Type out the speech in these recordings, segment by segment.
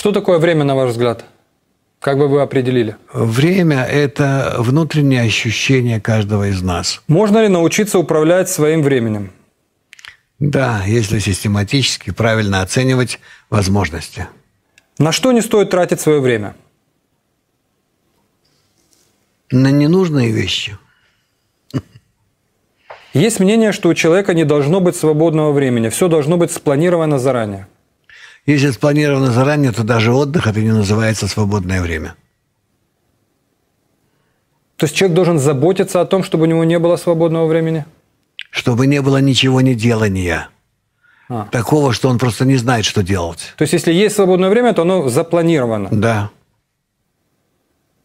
Что такое время, на ваш взгляд? Как бы вы определили? Время – это внутреннее ощущение каждого из нас. Можно ли научиться управлять своим временем? Да, если систематически правильно оценивать возможности. На что не стоит тратить свое время? На ненужные вещи. Есть мнение, что у человека не должно быть свободного времени, все должно быть спланировано заранее. Если спланировано заранее, то даже отдых это не называется свободное время. То есть человек должен заботиться о том, чтобы у него не было свободного времени? Чтобы не было ничего не делания. А. Такого, что он просто не знает, что делать. То есть, если есть свободное время, то оно запланировано. Да.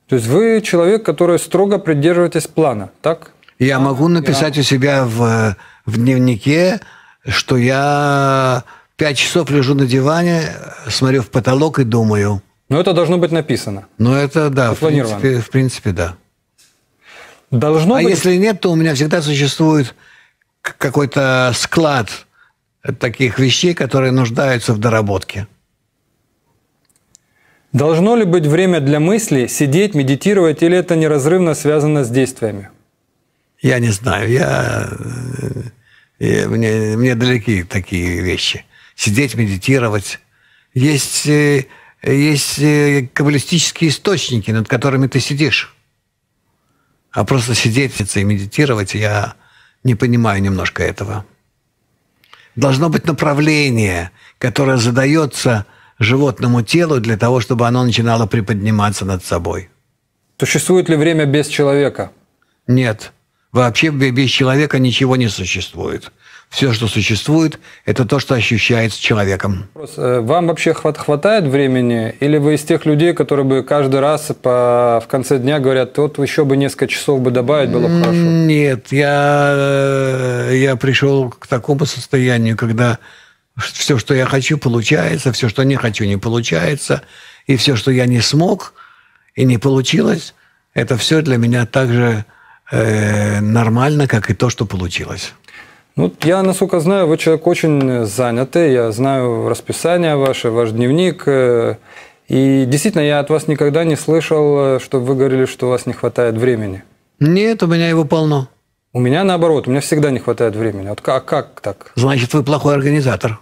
То есть вы человек, который строго придерживаетесь плана, так? Я а, могу написать я... у себя в, э, в дневнике, что я Пять часов лежу на диване, смотрю в потолок и думаю. Но это должно быть написано. Ну, это да, в принципе, в принципе, да. Должно а быть... если нет, то у меня всегда существует какой-то склад таких вещей, которые нуждаются в доработке. Должно ли быть время для мысли, сидеть, медитировать, или это неразрывно связано с действиями? Я не знаю. Я, э, я, мне, мне далеки такие вещи сидеть, медитировать. Есть, э, есть э, каббалистические источники, над которыми ты сидишь. А просто сидеть и медитировать, я не понимаю немножко этого. Должно быть направление, которое задается животному телу для того, чтобы оно начинало приподниматься над собой. Существует ли время без человека? Нет. Вообще без человека ничего не существует. Все, что существует, это то, что ощущается человеком. Э, вам вообще хватает времени? Или вы из тех людей, которые бы каждый раз по, в конце дня говорят, вот еще бы несколько часов бы добавить, было бы хорошо? Нет, я, э, я пришел к такому состоянию, когда все, что я хочу, получается, все, что не хочу, не получается, и все, что я не смог и не получилось, это все для меня так же э, нормально, как и то, что получилось. Ну, я, насколько знаю, вы человек очень занятый. Я знаю расписание ваше, ваш дневник. Э, и действительно, я от вас никогда не слышал, э, чтобы вы говорили, что у вас не хватает времени. Нет, у меня его полно. У меня наоборот, у меня всегда не хватает времени. Вот как, а как так? Значит, вы плохой организатор.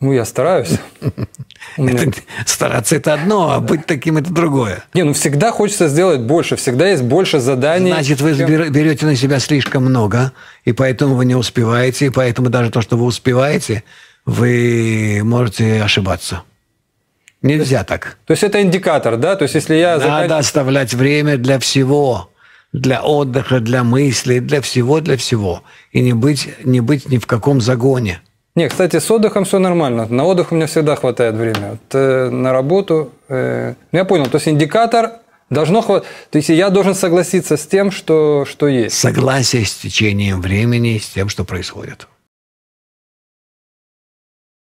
Ну, я стараюсь. Стараться это одно, а быть таким это другое. Не, ну всегда хочется сделать больше, всегда есть больше заданий. Значит, вы берете на себя слишком много, и поэтому вы не успеваете, и поэтому даже то, что вы успеваете, вы можете ошибаться. Нельзя так. То есть это индикатор, да? То есть если я... Надо оставлять время для всего. Для отдыха, для мыслей, для всего, для всего. И не быть, не быть ни в каком загоне. Не, кстати, с отдыхом все нормально. На отдых у меня всегда хватает времени. Вот, э, на работу. Э, ну, я понял, то есть индикатор должно хватать. То есть я должен согласиться с тем, что, что есть. Согласие с течением времени, с тем, что происходит.